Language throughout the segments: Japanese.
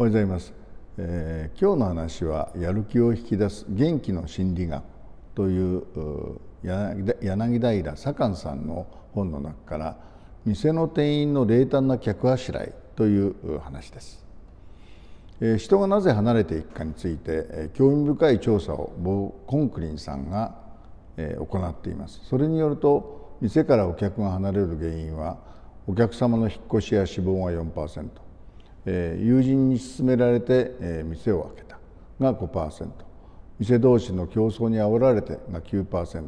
おはようございます、えー、今日の話はやる気を引き出す元気の心理学という柳平左官さんの本の中から店の店員の冷淡な客あしらいという話です、えー、人がなぜ離れていくかについて、えー、興味深い調査をボー・コンクリンさんが、えー、行っていますそれによると店からお客が離れる原因はお客様の引っ越しや死亡が4%え友人に勧められて、え店を開けたが5%店同士の競争に煽られてが9%、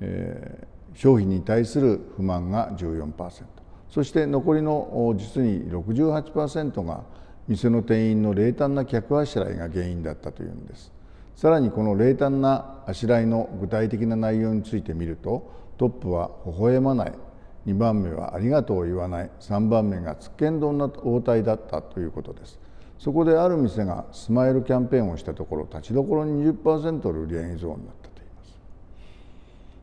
えー、商品に対する不満が14%そして残りの実に68%が店の店員の冷淡な客あしらいが原因だったというんですさらにこの冷淡なあしらいの具体的な内容について見るとトップは微笑まない2番目はありがとうを言わない3番目がつっけん丼な応対だったということですそこである店がスマイルキャンペーンをしたところ立ちどころ20%の売上増になったといいま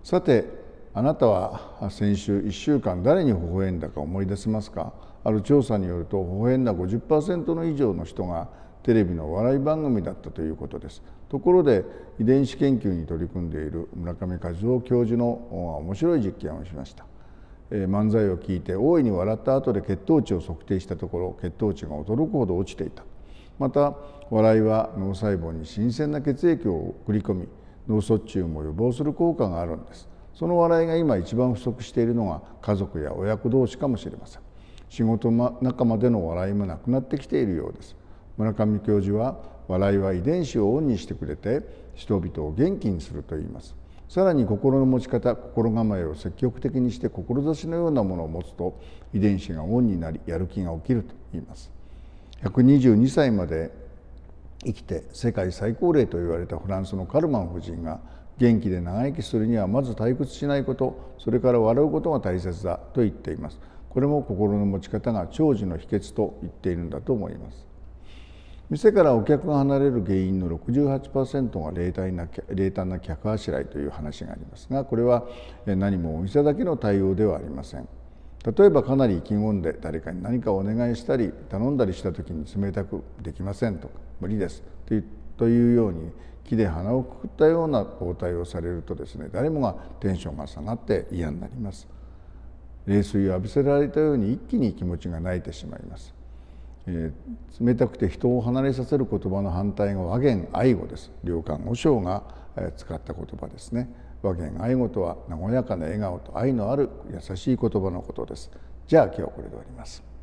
すさてあなたは先週1週間誰に微笑んだか思い出せますかある調査によると微笑んだ50%の以上の人がテレビの笑い番組だったということですところで遺伝子研究に取り組んでいる村上和夫教授の面白い実験をしました漫才を聞いて大いに笑った後で血糖値を測定したところ血糖値が驚くほど落ちていたまた笑いは脳細胞に新鮮な血液を送り込み脳卒中も予防する効果があるんですその笑いが今一番不足しているのが家族や親子同士かもしれません仕事仲間での笑いもなくなってきているようです村上教授は笑いは遺伝子をオンにしてくれて人々を元気にすると言いますさらに心の持ち方心構えを積極的にして志のようなものを持つと遺伝子がオンになりやる気が起きると言います122歳まで生きて世界最高齢と言われたフランスのカルマン夫人が元気で長生きするにはまず退屈しないことそれから笑うことが大切だと言っていますこれも心の持ち方が長寿の秘訣と言っているんだと思います店からお客が離れる原因の68%が冷淡な冷淡な客あしらいという話がありますがこれは何もお店だけの対応ではありません例えばかなり意気込んで誰かに何かお願いしたり頼んだりした時に冷たく「できません」とか「無理です」というように木で鼻をくくったような応対をされるとですね誰もがテンションが下がって嫌になります冷水を浴びせられたように一気に気持ちが泣いてしまいますえー、冷たくて人を離れさせる言葉の反対語和言愛語です良寛和尚が、え使った言葉ですね和言愛語とは和やかな笑顔と愛のある優しい言葉のことですじゃあ今日はこれで終わります